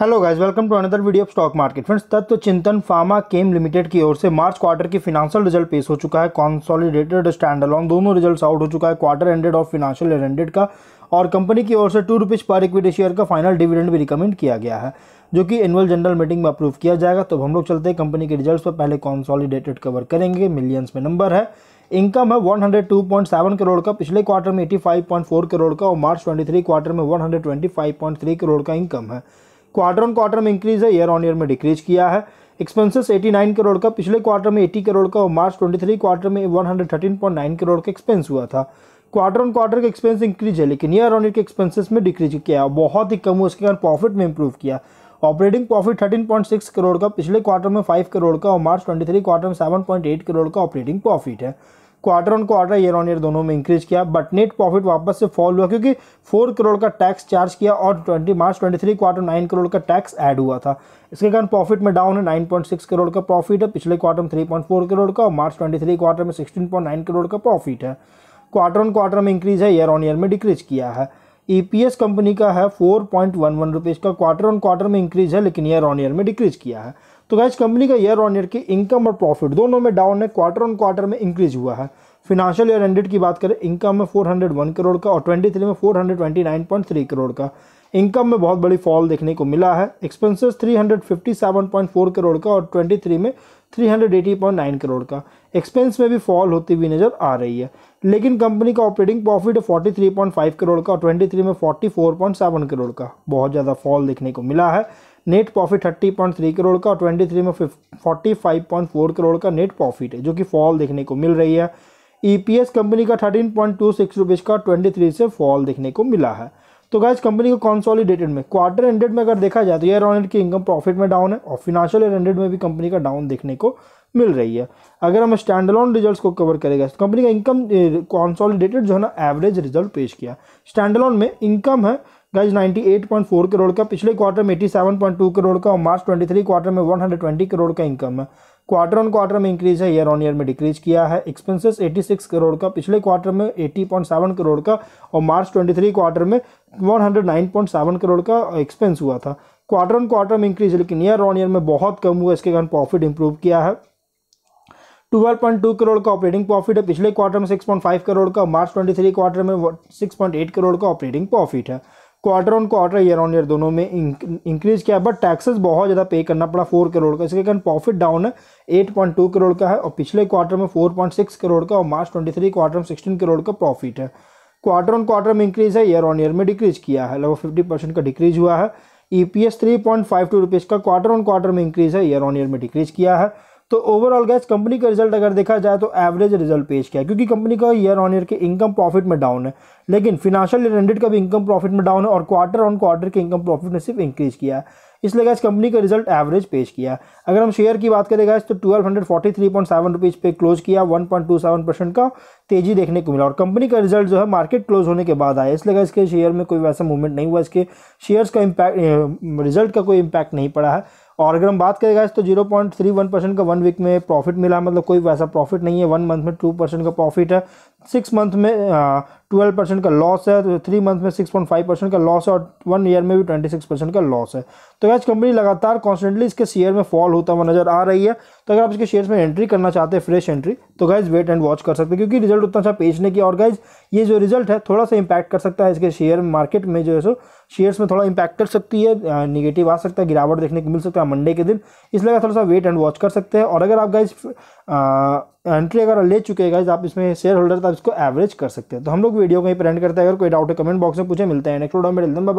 hello guys welcome to another video of stock market friends Tatva Chintan pharma chem limited की ओर से March quarter की financial result पेश हो चुका है कॉन्सोलिडेटेड स्टैंड अलॉन्ग दोनों रिजल्ट आउट हो चुका है क्वार्टर एंडेड और फिनांशियल एंडेड का और कंपनी की ओर से टू रुपीज़ पर इक्विटी शेयर का फाइनल डिविडेंड भी रिकमेंड किया गया है जो कि एनुअल जनरल मीटिंग में अप्रूव किया जाएगा तो हम लोग चलते हैं कंपनी के रिजल्ट पर पहले कॉन्सॉलिडेटेड कवर करेंगे मिलियंस में नंबर है इनकम है 102.7 करोड़ का पिछले क्वार्टर में 85.4 करोड़ का और मार्च 23 क्वार्टर में 125.3 करोड़ का इनकम है क्वार्टर ऑन क्वार्टर में इंक्रीज है ईयर ऑन ईयर में डिक्रीज किया है एक्सपेंसेस 89 करोड़ का पिछले क्वार्टर में 80 करोड़ का और मार्च 23 क्वार्टर में 113.9 करोड़ का एक्सपेंस हुआ था क्वार्टर ऑन क्वार्टर का एक्सपेंस इंक्रीज है लेकिन ईयर ऑन ईयर के एक्सपेंसेस में डिक्रीज किया बहुत ही कम हुआ उसके कारण प्रॉफिट में इंप्रूव किया ऑपरेटिंग प्रॉफिट 13.6 करोड़ का पिछले क्वार्टर में 5 करोड़ का और मार्च 23 क्वार्टर में 7.8 करोड़ का ऑपरेटिंग प्रॉफिट है quarter on quarter year on year दोनों में इंक्रीज किया बट नेट प्रॉफिट वापस से फॉल हुआ क्योंकि फोर करोड़ का टैक्स चार्ज किया और twenty March twenty three quarter nine crore का टैक्स ऐड हुआ था इसके कारण प्रॉफिट में डाउन है नाइन पॉइंट सिक्स करोड़ का प्रॉफिट है पिछले क्वार्टर में थ्री पॉइंट फोर करोड़ का और मार्च ट्वेंटी थ्री क्वार्टर में सिक्सटीन पॉइंट नाइन करोड़ का प्रॉफिट है क्वार्टर ऑन क्वार्टर में इंक्रीज है ईयर ऑन ईयर में डिक्रीज किया है एस e कंपनी का है four point one one rupees का क्वार्टर ऑन क्वार्टर में इंक्रीज है लेकिन ईयर ऑन ईयर में डिक्रीज किया है तो गैज कंपनी का ईयर ऑन ईयर की इनकम और प्रॉफिट दोनों में डाउन है क्वार्टर ऑन क्वार्टर में इंक्रीज हुआ है फिनाशियल ईयर एंडेड की बात करें इनकम में वन करोड़ का और थ्री में थ्री करोड़ का इनकम में बहुत बड़ी फॉल देखने को मिला है एक्सपेंसेस 357.4 करोड़ का और 23 में 380.9 करोड़ का एक्सपेंस में भी फॉल होती हुई नज़र आ रही है लेकिन कंपनी का ऑपरेटिंग प्रॉफिट 43.5 करोड़ का और 23 में 44.7 करोड़ का बहुत ज़्यादा फॉल देखने को मिला है net profit thirty point three crore का और ट्वेंटी थ्री में forty five point four crore का नेट प्रॉफिट है जो कि फॉल देखने को मिल रही है ईपीएस e कंपनी का thirteen point two six rupees का ट्वेंटी थ्री से फॉल देखने को मिला है तो गाइज कंपनी को कॉन्सॉलीडेटेड में क्वार्टर एंडेड में अगर देखा जाए तो ईयर ऑनड की इनकम प्रॉफिट में डाउन है और फिनेंशियल ईयर एंडेड में भी कंपनी का डाउन देखने को मिल रही है अगर हम स्टैंडलॉन रिजल्ट को कवर करेगा तो कंपनी का इनकम कॉन्सॉलिडेटेड जो है ना एवरेज रिजल्ट पेश किया स्टैंडलॉन में इनकम है गज 98.4 करोड़ का पिछले क्वार्टर में 87.2 करोड़ का और मार्च 23 क्वार्टर में 120 करोड़ का इनकम है क्वार्टर ऑन क्वार्टर में इंक्रीज है ईयर ऑन ईयर में डिक्रीज किया है एक्सपेंसेस 86 करोड़ का पिछले क्वार्टर में 80.7 करोड़ का और मार्च 23 क्वार्टर में 109.7 करोड़ का एक्सपेंस हुआ था क्वार्टर ऑन क्वार्टर में इंक्रीज लेकिन ईयर ऑन ईयर में बहुत कम हुआ इसके कारण प्रॉफिट इंप्रूव किया है 12.2 करोड़ का ऑपरेटिंग प्रॉफिट है पिछले क्वार्टर में 6.5 करोड़ का मार्च 23 क्वार्टर में 6.8 करोड़ का ऑपरेटिंग प्रॉफिट है quarter on quarter year on year दोनों में इंक्रीज किया बट टैक्सेस बहुत ज़्यादा पे करना पड़ा फोर करोड़ का इसके कारण प्रॉफिट डाउन है एट पॉइंट टू करोड़ का है और पिछले क्वार्टर में फोर पॉइंट सिक्स करोड़ का और मार्च ट्वेंटी थ्री क्वार्टर में सिक्सटीन करोड़ का प्रॉफिट है क्वार्टर ऑन क्वार्टर में इंक्रीज है ईयर ऑन ईयर में डिक्रीज किया है लगभग फिफ्टी परसेंट का डिक्रीज हुआ है E P S three point five two rupees का क्वार्टर ऑन क्वार्टर में इंक्रीज है ईयर ऑन ईयर में डिक्रीज किया है तो ओवरऑल गैस कंपनी का रिजल्ट अगर देखा जाए तो एवरेज रिजल्ट पेश किया क्योंकि कंपनी का ईयर ऑन ईयर के इनकम प्रॉफिट में डाउन है लेकिन फिनेंशियल ईयर का भी इनकम प्रॉफिट में डाउन है और क्वार्टर ऑन क्वार्टर के इनकम प्रॉफिट ने सिर्फ इंक्रीज किया है इसलिए गैस कंपनी का रिजल्ट एवरेज पेश किया अगर हम शेयर की बात करें गैस तो twelve hundred forty three point seven rupees पे क्लोज किया one point two seven percent का तेजी देखने को मिला और कंपनी का रिजल्ट जो है मार्केट क्लोज होने के बाद आया इसलिए इसके शेयर में कोई वैसा मूवमेंट नहीं हुआ इसके शेयर्स का इम्पैक्ट रिजल्ट का कोई इम्पैक्ट नहीं पड़ा है और अगर हम बात करें गैस तो zero point three one percent का वन वीक में प्रॉफिट मिला मतलब कोई वैसा प्रॉफिट नहीं है वन मंथ में टू परसेंट का प्रॉफिट है सिक्स मंथ में ट्वेल्व परसेंट का लॉस है तो थ्री मंथ में सिक्स पॉइंट फाइव परसेंट का लॉस है और वन ईयर में भी ट्वेंटी सिक्स परसेंट का लॉस है तो गैस कंपनी लगातार कॉन्स्टेंटली इसके शेयर में फॉल होता हुआ नजर आ रही है तो अगर आप इसके शेयर्स में एंट्री करना चाहते हैं फ्रेश एंट्री तो गाइज वेट एंड वॉच कर सकते हैं क्योंकि रिजल्ट उतना अच्छा पेश नहीं किया और गाइज ये जो रिजल्ट है थोड़ा सा इंपैक्ट कर सकता है इसके शेयर मार्केट में जो है सो शेयर्स में थोड़ा इंपैक्ट कर सकती है निगेटिव आ सकता है गिरावट देखने को मिल सकता है मंडे के दिन इसलिए थोड़ा सा वेट एंड वॉच कर सकते हैं और अगर आप गाइज एंट्री अगर ले चुके हैं गाइज आप इसमें शेयर होल्डर तो आप इसको एवरेज कर सकते हैं तो हम लोग वीडियो कहीं पर एंड करते हैं अगर कोई डाउट है कमेंट बॉक्स में पूछे मिलते हैं नेक्स्ट वीडियो में एकदम